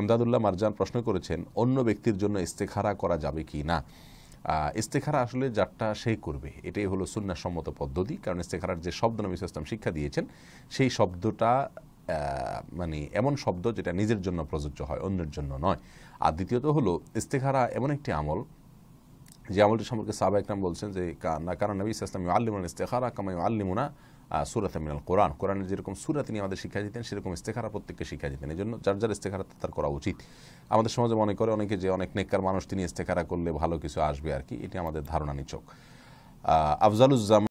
এমদাদুল্লাহ মারজান প্রশ্ন করেছেন অন্য ব্যক্তির জন্য ইস্তেখারা করা যাবে কি না ইস্তেখারা আসলে যারটা সেই করবে এটাই হলো সুন্নাসম্মত পদ্ধতি কারণ ইস্তেখারার যে শব্দ নবী ইসলাম শিক্ষা দিয়েছেন সেই শব্দটা মানে এমন শব্দ যেটা নিজের জন্য প্রযোজ্য হয় অন্যের জন্য নয় আর দ্বিতীয়ত হলো ইস্তেখারা এমন একটি আমল যে আমলটি সম্পর্কে সাবা একরাম বলছেন যে না কারণ নবী ইসলাম আল্লিমুল ইস্তেখারা কামাই আল্লিমুনা সুরাত মিনাল কোরআন কোরআনের যেরকম সুরা তিনি আমাদের শিক্ষা দিতেন সেরকম ইস্তেখারা প্রত্যেককে শিক্ষা দিতেন এই জন্য যার যার ইস্তেখারা তার করা উচিত আমাদের সমাজে মনে করে অনেকে যে অনেক নেককার মানুষ তিনি ইস্তেখারা করলে ভালো কিছু আসবে আর কি এটি আমাদের ধারণা নিচক আফজালুজ্জামান